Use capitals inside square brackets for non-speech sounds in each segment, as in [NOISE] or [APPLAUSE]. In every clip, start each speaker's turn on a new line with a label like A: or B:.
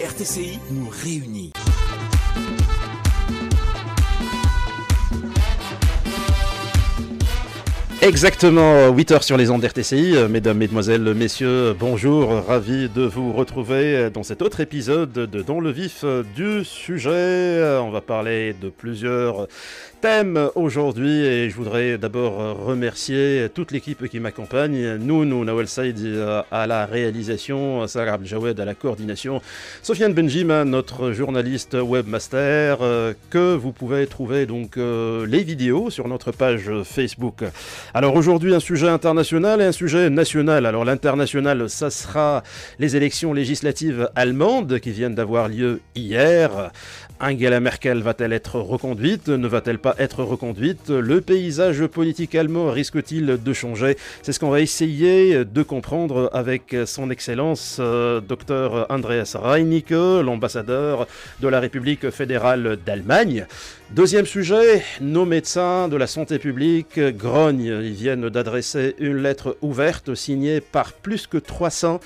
A: RTCI nous réunit.
B: Exactement, 8 euh, heures sur les ondes RTCI. Euh, mesdames, Mesdemoiselles, Messieurs, bonjour. Ravi de vous retrouver euh, dans cet autre épisode de Dans le vif du sujet. On va parler de plusieurs thème aujourd'hui et je voudrais d'abord remercier toute l'équipe qui m'accompagne. Nous, nous, Nawal Saïd euh, à la réalisation, Sarah Abdeljawed à la coordination, Sofiane Benjima, notre journaliste webmaster, euh, que vous pouvez trouver donc euh, les vidéos sur notre page Facebook. Alors aujourd'hui, un sujet international et un sujet national. Alors l'international, ça sera les élections législatives allemandes qui viennent d'avoir lieu hier. Angela Merkel va-t-elle être reconduite Ne va-t-elle pas être reconduite Le paysage politique allemand risque-t-il de changer C'est ce qu'on va essayer de comprendre avec son Excellence euh, Dr Andreas Reinicke, l'ambassadeur de la République fédérale d'Allemagne. Deuxième sujet, nos médecins de la santé publique grognent. Ils viennent d'adresser une lettre ouverte signée par plus que 300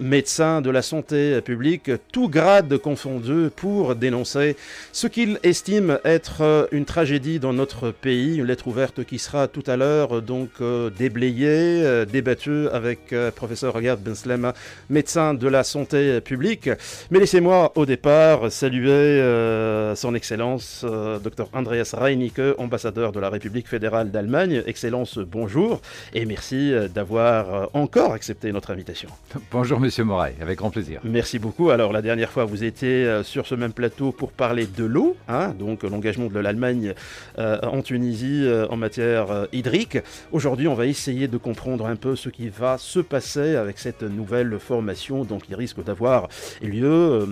B: médecin de la santé publique, tout grade confondu, pour dénoncer ce qu'il estime être euh, une tragédie dans notre pays. Une lettre ouverte qui sera tout à l'heure euh, donc euh, déblayée, débattue avec professeur Gerd Benslem, médecin de la santé publique. Mais laissez-moi au départ saluer son Excellence, Dr Andreas Reinicke, ambassadeur de la République fédérale d'Allemagne. Excellence, bonjour et merci d'avoir encore accepté notre invitation. [LAUGHS] Bonjour Monsieur Moray, avec grand plaisir. Merci beaucoup. Alors la dernière fois, vous étiez euh, sur ce même plateau pour parler de l'eau, hein, donc l'engagement de l'Allemagne euh, en Tunisie euh, en matière hydrique. Aujourd'hui, on va essayer de comprendre un peu ce qui va se passer avec cette nouvelle formation, donc il risque d'avoir lieu.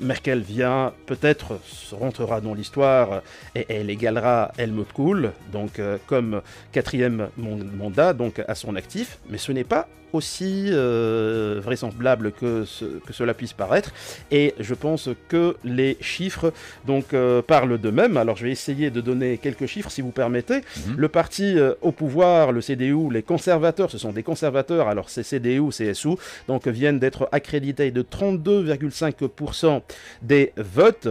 B: Merkel vient, peut-être rentrera dans l'histoire et elle égalera Helmut Kohl, donc comme quatrième mandat, donc à son actif, mais ce n'est pas aussi euh, vraisemblable que, cela puisse paraître. Et je pense que les chiffres donc, euh, parlent d'eux-mêmes. Alors je vais essayer de donner quelques chiffres si vous permettez. Mhm. Le parti euh, au pouvoir, le CDU, les conservateurs, ce sont des conservateurs, alors c'est CDU, CSU, donc viennent d'être accrédités de 32,5% des votes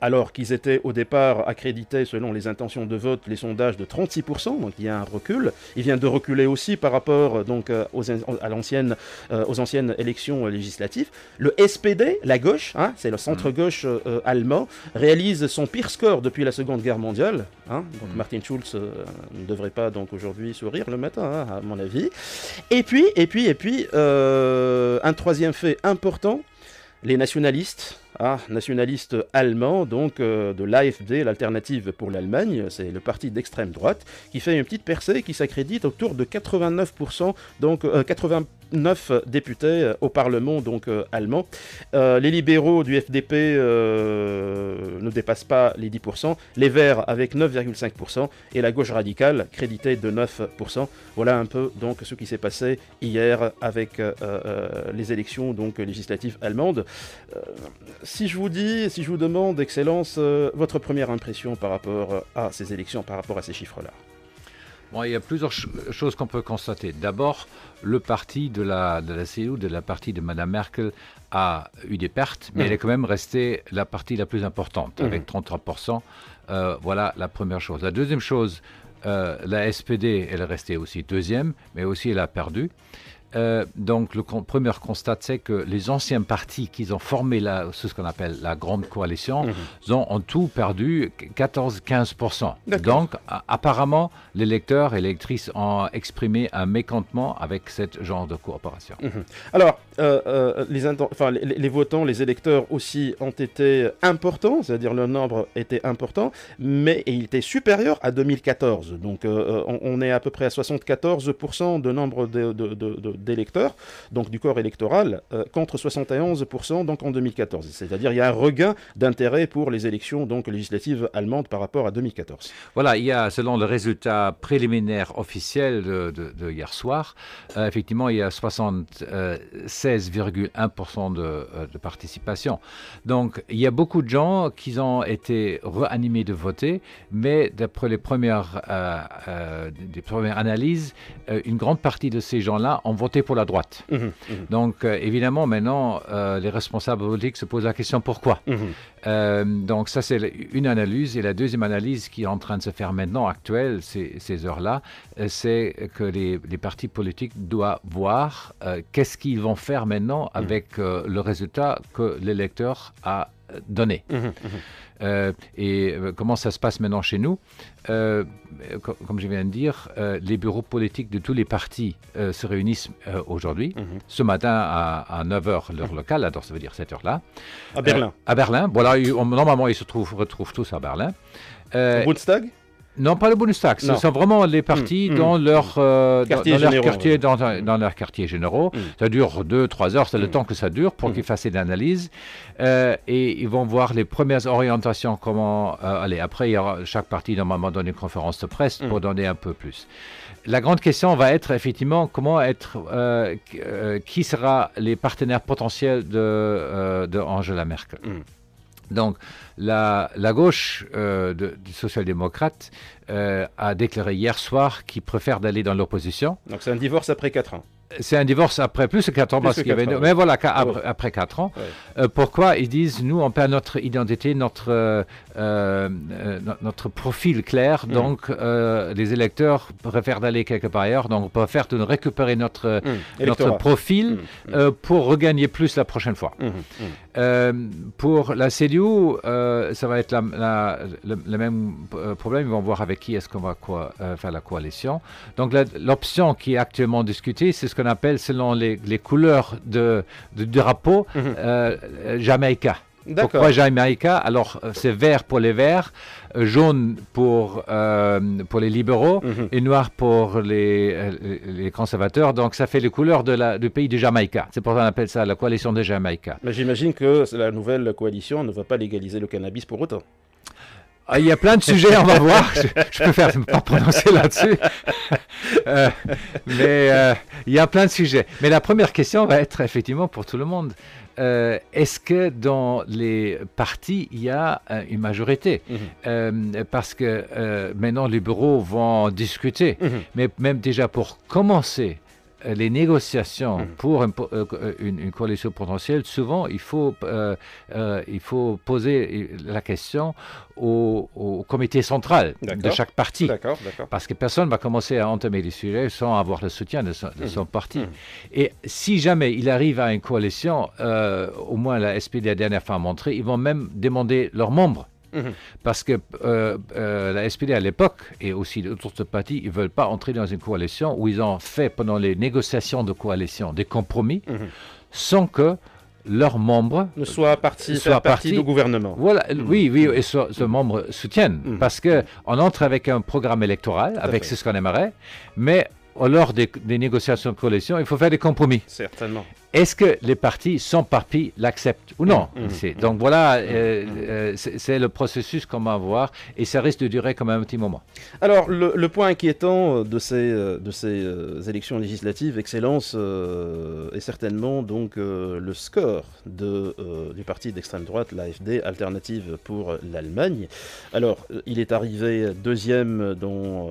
B: alors qu'ils étaient au départ accrédités selon les intentions de vote, les sondages de 36%, donc il y a un recul. Il vient de reculer aussi par rapport euh, donc, euh, aux, à euh, aux anciennes élections législatives. Le SPD, la gauche, hein, c'est le centre-gauche mm. allemand, réalise son pire score depuis la Seconde Guerre mondiale. Hein. Mm. Martin Schulz ne devrait pas donc aujourd'hui sourire le matin, hein, à mon avis. Et puis, et puis, et puis, un troisième fait important, les nationalistes, ah, nationalistes allemands, donc euh, de l'AFD, l'alternative pour l'Allemagne, c'est le parti d'extrême droite, qui fait une petite percée qui s'accrédite autour de 89%, donc 80 euh, 9 députés euh, au Parlement donc euh, allemand. Euh, les libéraux du FDP ne dépassent pas les 10%, les Verts avec 9,5% et la gauche radicale créditée de 9%. Voilà un peu donc ce qui s'est passé hier avec les élections donc législatives allemandes. si je vous dis, si je vous demande, Excellence, votre première impression par rapport à ces élections, par rapport à ces chiffres-là
A: il y a plusieurs choses qu'on peut constater. D'abord, le parti de la, de la CDU, de la partie de Mme Merkel, a eu des pertes, mais mmh. elle est quand même restée la partie la plus importante, mmh. avec 33%. Euh, voilà la première chose. La deuxième chose, euh, la SPD, elle est restée aussi deuxième, mais aussi elle a perdu. Euh, donc le premier constat, c'est que les anciens partis qui ont formé ce qu'on appelle la grande coalition mhm. ont en tout perdu 14-15%. Donc apparemment, les lecteurs et électrices ont exprimé un mécontentement avec ce genre de coopération. Mhm.
B: Alors, euh, euh, les, votants, les électeurs aussi ont été importants, c'est-à-dire le nombre était important, mais il était supérieur à 2014. Donc on, est à peu près à 74% de nombre de, de, de d'électeurs, donc du corps électoral, euh, contre 71% donc en 2014. C'est-à-dire il y a un regain d'intérêt pour les élections donc législatives allemandes par rapport à 2014.
A: Voilà, il y a selon le résultat préliminaire officiel de, hier soir, euh, effectivement il y a 76,1% euh, de, participation. Donc il y a beaucoup de gens qui ont été réanimés de voter, mais d'après les premières, des premières analyses, une grande partie de ces gens-là ont voté pour la droite. Mhm, mhm. Donc, euh, évidemment, maintenant, euh, les responsables politiques se posent la question pourquoi. Mhm. Euh, donc, ça, c'est une analyse. Et la deuxième analyse qui est en train de se faire maintenant, actuelle, ces, heures-là, c'est que les, les, partis politiques doivent voir qu'est-ce qu'ils vont faire maintenant avec le résultat que l'électeur a donné. Mhm, mhm. euh, et euh, comment ça se passe maintenant chez nous euh, Comme je viens de dire, les bureaux politiques de tous les partis se réunissent aujourd'hui, mhm. ce matin à, 9h, l'heure locale, alors ça veut dire 7 heure-là. À Berlin. à Berlin. Voilà, normalement, ils se retrouvent tous à Berlin. Bundestag non, pas le bonus tax. Ce sont vraiment les parties mm, mm. dans, Leur, euh, quartier dans, leur quartier, généraux. Mm. Ça dure deux, trois heures, c'est le temps que ça dure pour qu'ils fassent une analyse. Euh, et ils vont voir les premières orientations, comment euh, Après, il chaque partie normalement donne une conférence de presse pour donner un peu plus. La grande question va être effectivement comment être, qui sera les partenaires potentiels de, de Angela Merkel. Donc la, gauche euh, du social-démocrate euh, a déclaré hier soir qu'il préfère d'aller dans l'opposition.
B: Donc c'est un divorce après 4 ans
A: c'est un divorce après plus de 4 ans, avait. mais voilà, après, après 4 ans. Euh, pourquoi ils disent, nous, on perd notre identité, notre, euh, euh, notre profil clair, mm. donc les électeurs préfèrent d'aller quelque part ailleurs, donc on préfère de récupérer notre, mm. notre profil mm. pour regagner plus la prochaine fois. pour la CDU, ça va être la, le, même problème. Ils vont voir avec qui est-ce qu'on va quoi, faire la coalition. Donc l'option qui est actuellement discutée, c'est ce que qu'on appelle, selon les, couleurs de, du drapeau, mhm. euh, Jamaïca. Pourquoi Jamaïca Alors, euh, c'est vert pour les verts, euh, jaune pour, pour les libéraux mhm. et noir pour les, conservateurs. Donc, ça fait les couleurs de la, du pays de Jamaïca. C'est pour ça qu'on appelle ça la coalition de Jamaïca.
B: Mais j'imagine que la nouvelle coalition ne va pas légaliser le cannabis pour autant.
A: Ah, il y a plein de sujets, on va voir. Je, je peux pas prononcer là-dessus. [LAUGHS] Euh, mais euh, il y a plein de sujets. Mais la première question va être effectivement pour tout le monde. Euh, est-ce que dans les partis, il y a une majorité mhm. Parce que maintenant, les bureaux vont discuter. Mhm. Mais même déjà pour commencer, les négociations hmm. pour euh, euh, une, coalition potentielle, souvent, il faut, euh, il faut poser la question au, comité central de chaque parti. Parce que personne ne va commencer à entamer les sujets sans avoir le soutien de son, hmm. parti. Hmm. Et si jamais il arrive à une coalition, au moins la SPD la dernière fois montré, ils vont même demander leurs membres Mhm. Parce que euh, euh, la SPD à l'époque et aussi d'autres partis, ils ne veulent pas entrer dans une coalition où ils ont fait pendant les négociations de coalition des compromis mhm. sans que leurs membres ne soient partis partie, du gouvernement. Voilà, mhm. oui, oui, et ce, membre soutiennent, parce que on entre avec un programme électoral, avec ce qu'on aimerait, mais lors des, des, négociations de coalition, il faut faire des compromis. Certainement. Est-ce que les partis, sans parti, l'acceptent ou non mm, mm, mm. Donc voilà, euh, euh, c'est le processus qu'on va avoir et ça risque de durer quand même un petit moment.
B: Alors, le, point inquiétant euh, de ces, de ces élections législatives, Excellence, est certainement donc le score de, du parti d'extrême droite, l'AFD, Alternative pour l'Allemagne. Alors, il est arrivé deuxième dans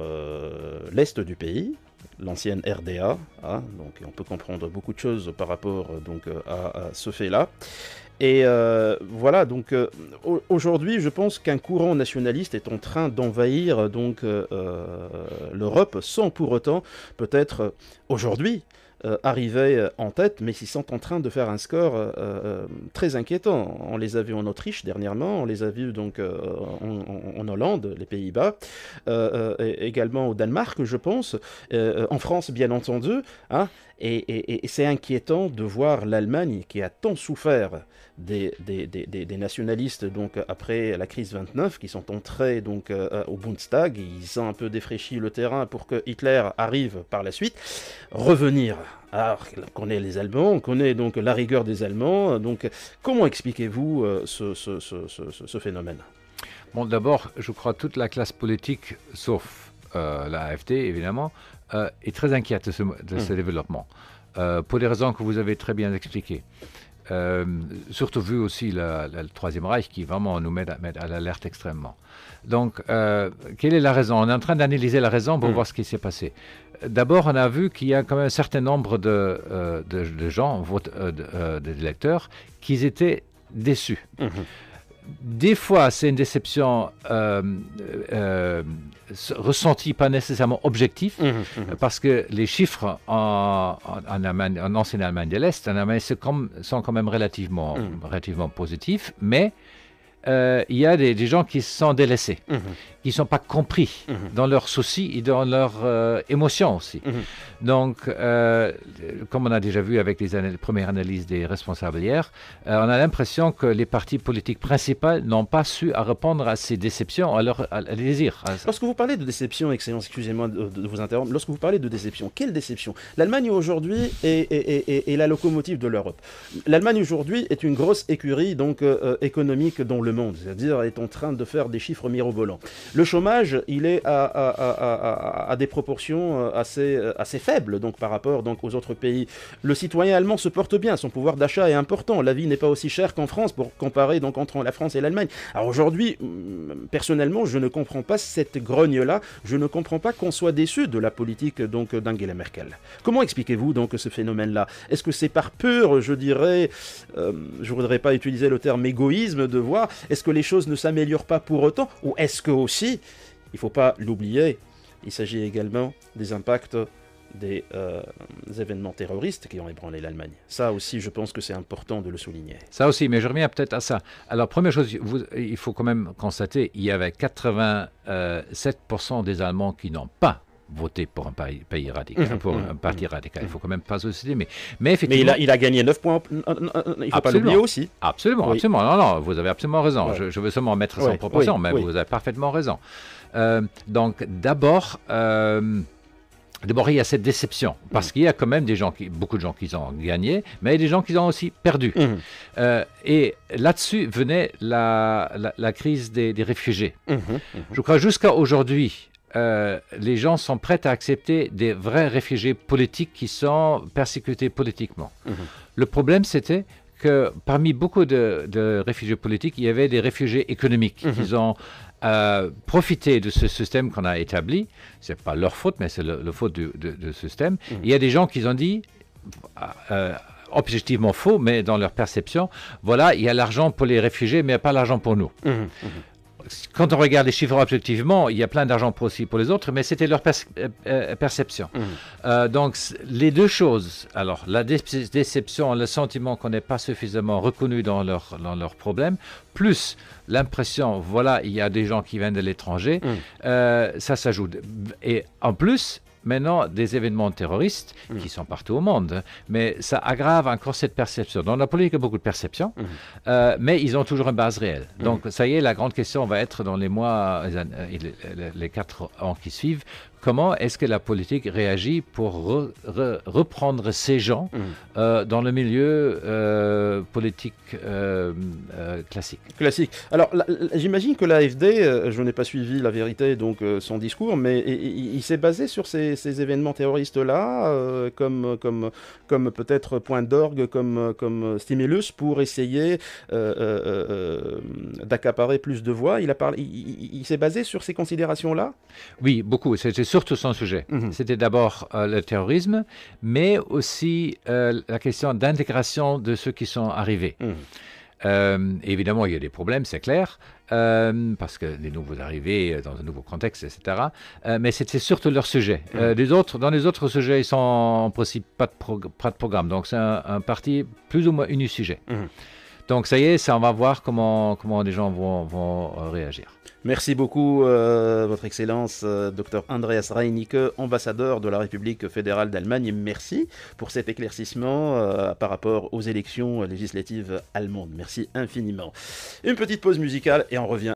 B: l'Est du pays, l'ancienne RDA. Hein, donc, on peut comprendre beaucoup de choses par rapport euh, donc, euh, à, ce fait-là. Et euh, voilà, donc aujourd'hui, je pense qu'un courant nationaliste est en train d'envahir l'Europe sans pour autant, peut-être aujourd'hui, euh, arrivaient euh, en tête, mais s'ils sont en train de faire un score euh, très inquiétant. On les a vus en Autriche dernièrement, on les a vus donc en, Hollande, les Pays-Bas, également au Danemark, je pense, en France, bien entendu. Hein. et, c'est inquiétant de voir l'Allemagne qui a tant souffert des, des, nationalistes donc après la crise 29 qui sont entrés donc au Bundestag, ils ont un peu défraîchi le terrain pour que Hitler arrive par la suite, revenir alors qu'on connaît les Allemands, on connaît donc la rigueur des Allemands. Donc, comment expliquez-vous euh,
A: ce, phénomène Bon, d'abord, je crois toute la classe politique, sauf euh, l'AFD évidemment, euh, est très inquiète de ce, hum. développement, euh, pour des raisons que vous avez très bien expliquées. Euh, surtout vu aussi le, Troisième Reich qui vraiment nous met à, l'alerte extrêmement. Donc, euh, quelle est la raison On est en train d'analyser la raison pour hmm. voir ce qui s'est passé. D'abord, on a vu qu'il y a quand même un certain nombre de, euh, gens, de, lecteurs, gens, qui étaient déçus. Hmm des fois, c'est une déception euh, euh, euh, ressentie, pas nécessairement objective, mmh, mmh, mmh. parce que les chiffres en, en, ancienne Allemagne de l'Est, en sont quand même relativement, relativement positifs, mais euh, il y a des, gens qui se sont délaissés, mhm. qui ne sont pas compris mhm. dans leurs soucis et dans leurs euh, émotions aussi. Mhm. Donc, euh, comme on a déjà vu avec les, premières analyses des responsables hier, on a l'impression que les partis politiques principaux n'ont pas su répondre à ces déceptions, à leurs désirs. Lorsque vous parlez
B: de déception, excusez-moi de, vous interrompre, lorsque vous parlez de déception, quelle déception L'Allemagne aujourd'hui est, la locomotive de l'Europe. L'Allemagne aujourd'hui est une grosse écurie donc, économique dont le monde, c'est-à-dire est en train de faire des chiffres mirobolants. Le chômage, il est à, des proportions euh, assez, euh, assez faibles donc, par rapport donc, aux autres pays. Le citoyen allemand se porte bien, son pouvoir d'achat est important, la vie n'est pas aussi chère qu'en France pour comparer donc, entre la France et l'Allemagne. Alors aujourd'hui, mm, personnellement, je ne comprends pas cette grogne-là, je ne comprends pas qu'on soit déçu de la politique donc d'Angela Merkel. Comment expliquez-vous donc ce phénomène-là Est-ce que c'est par pur, je dirais, je euh, je voudrais pas utiliser le terme égoïsme de voir est-ce que les choses ne s'améliorent pas pour autant Ou est-ce que aussi, il ne faut pas l'oublier, il s'agit également des impacts des, euh, événements terroristes qui ont ébranlé l'Allemagne. Ça aussi, je pense que c'est important de le souligner.
A: Ça aussi, mais je reviens peut-être à ça. Alors, première chose, il faut quand même constater, il y avait 87% des Allemands qui n'ont pas voter pour un pays, radical, mhm, pour mhm, un parti mhm. radical. Il faut quand même pas se citer, mais, mais il a,
B: gagné 9 points. Il ne faut pas l'oublier aussi.
A: Absolument, absolument. Non, non, vous avez absolument raison. Je, veux seulement mettre ça en proportion, mais vous avez parfaitement raison. Euh, donc, d'abord. Euh, d'abord, il y a cette déception, parce mm. qu'il y a quand même des gens qui, beaucoup de gens qui ont gagné, mais il y a des gens qui ont aussi perdu. Mm. Euh, et là-dessus venait la, la, crise des, des réfugiés. Mm-hmm, mm-hmm. Je crois jusqu'à aujourd'hui, euh, les gens sont prêts à accepter des vrais réfugiés politiques qui sont persécutés politiquement. Mhm. Le problème, c'était que parmi beaucoup de, réfugiés politiques, il y avait des réfugiés économiques. qui mhm. Ils ont euh, profité de ce système qu'on a établi. Ce n'est pas leur faute, mais c'est le, faute du, de, de système. Mhm. Il y a des gens qui ont dit, euh, objectivement faux, mais dans leur perception, voilà, il y a l'argent pour les réfugiés, mais pas l'argent pour nous quand on regarde les chiffres objectivement, il y a plein d'argent pour aussi pour les autres, mais c'était leur euh, euh, perception. Mmh. Euh, donc les deux choses, alors la déception, le sentiment qu'on n'est pas suffisamment reconnu dans leurs dans problèmes, plus l'impression, voilà, il y a des gens qui viennent de l'étranger, mmh. ça s'ajoute. Et en plus, maintenant des événements terroristes mm. qui sont partout au monde. Mais ça aggrave encore cette perception. Dans la politique, il a beaucoup de perceptions, mm. euh, mais ils ont toujours une base réelle. Mm. Donc, ça y est, la grande question va être dans les mois, les euh, quatre ans qui suivent, comment est-ce que la politique réagit pour reprendre ces gens mm. euh, dans le milieu euh, politique euh, classique
B: Classique. Alors, j'imagine que l'AFD, je n'ai pas suivi la vérité, donc son discours, mais il s'est basé sur ces, événements terroristes-là comme, comme, comme peut-être point d'orgue, comme, comme stimulus pour essayer
A: d'accaparer plus de voix. Il, a il, s'est basé sur ces considérations-là Oui, beaucoup. C'est surtout son sujet. Mhm. C'était d'abord euh, le terrorisme, mais aussi euh, la question d'intégration de ceux qui sont arrivés. Mhm. Euh, évidemment, il y a des problèmes, c'est clair, parce que les nouveaux arrivés dans un nouveau contexte, etc. mais c'était surtout leur sujet. Mhm. dans les autres sujets, ils sont pas de, programme, donc c'est un, parti plus ou moins unis sujet donc ça y est, ça, on va voir comment, comment les gens vont, vont euh, réagir.
B: Merci beaucoup, euh, Votre Excellence, euh, Dr Andreas Reinicke, ambassadeur de la République fédérale d'Allemagne. Merci pour cet éclaircissement par rapport aux élections législatives allemandes. Merci infiniment. Une petite pause musicale et on revient